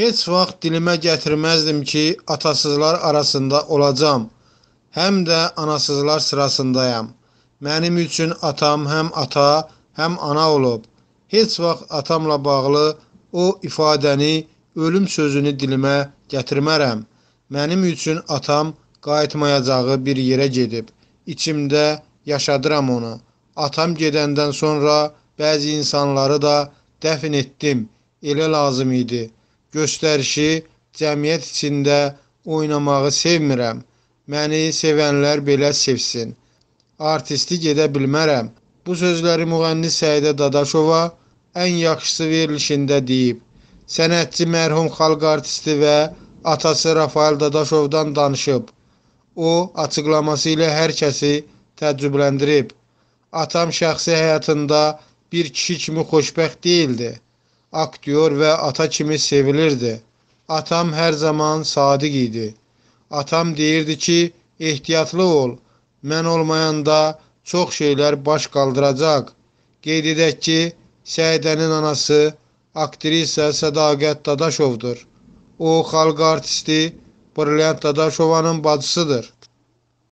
Heç vaxt dilimə gətirməzdim ki, atasızlar arasında olacam. Həm də anasızlar sırasındayam. Mənim üçün atam həm ata, həm ana olub. Heç vaxt atamla bağlı o ifadəni, ölüm sözünü dilimə gətirmərəm. Mənim üçün atam qayıtmayacağı bir yerə gedib. İçimdə yaşadıram onu. Atam gedəndən sonra bəzi insanları da dəfn etdim. Elə lazım idi.'' göstərişi cəmiyyət içində oynamağı sevmirəm. Məni sevənlər belə sevsin. Artistlik edə bilmərəm. Bu sözləri müğənni Səidə Dadaşova ən yaxşısı verilişində deyib. Sənətçi mərhum xalq artisti və atası Rafael Dadaşovdan danışıb. O, açıqlaması ilə hər kəsi təəccübləndirib. Atam şəxsi həyatında bir kişi kimi xoşbəxt deyildi ak diyor ve ata kimi sevilirdi. Atam her zaman sadık idi. Atam deyirdi ki, ehtiyatlı ol, mən olmayanda çox şeylər baş qaldıracaq. Qeyd edək ki, Sədənin anası aktrisa Sədaqət Dadaşovdur. O, xalq artisti Brilliant Dadaşovanın bacısıdır.